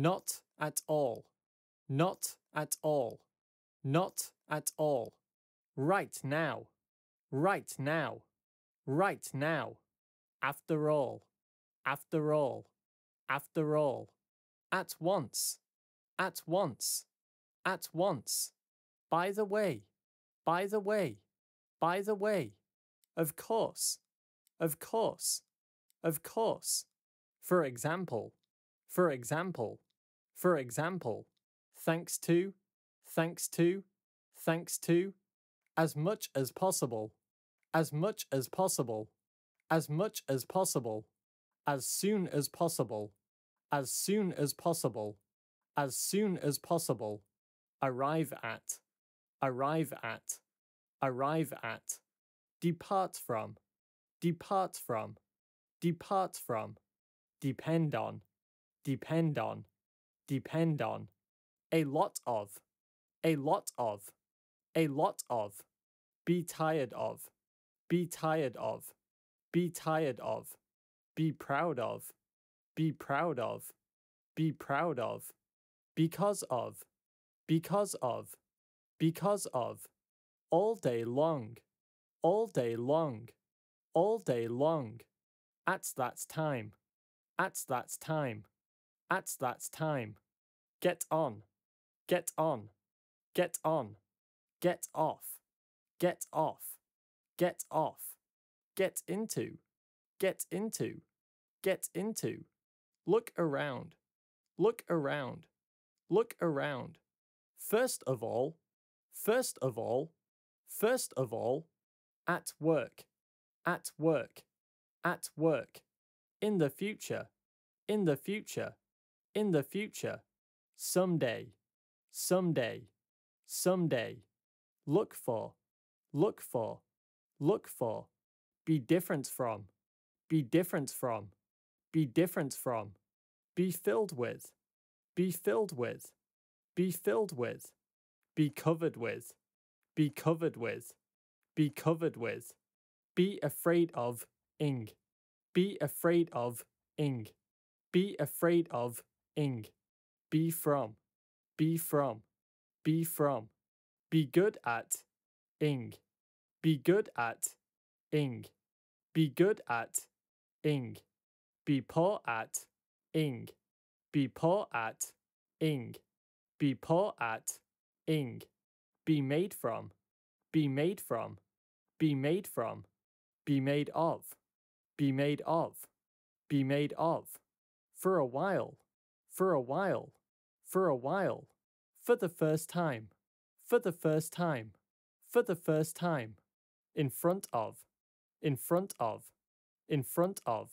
Not at all. Not at all. Not at all. Right now. Right now. Right now. After all. After all. After all. At once. At once. At once. By the way. By the way. By the way. Of course. Of course. Of course. For example. For example. For example, thanks to, thanks to, thanks to, as much as possible, as much as possible, as much as possible, as soon as possible, as soon as possible, as soon as possible, arrive at, arrive at, arrive at, depart from, depart from, depart from, depend on, depend on depend on, a lot of, a lot of, a lot of, be tired of, be tired of, be tired of, be proud of, be proud of, be proud of, because of, because of, because of, all day long, all day long, all day long, at that time, at that time, at that time. Get on. Get on. Get on. Get off. Get off. Get off. Get into. Get into. Get into. Look around. Look around. Look around. First of all, first of all, first of all, at work, at work, at work, in the future, in the future, in the future someday, someday, someday, look for, look for, look for, be different from, be different from, be different from, be filled with, be filled with, be filled with, be covered with, be covered with, be covered with, be afraid of, ing, be afraid of, ing, be afraid of, ing be from, be from, be from, be good at, ing, be good at, ing, be good at, ing, be poor at, ing, be poor at, ing, be poor at, ing, be made from, be made from, be made from, be made of, be made of, be made of, for a while, for a while for a while, for the first time, for the first time, for the first time, in front of, in front of, in front of.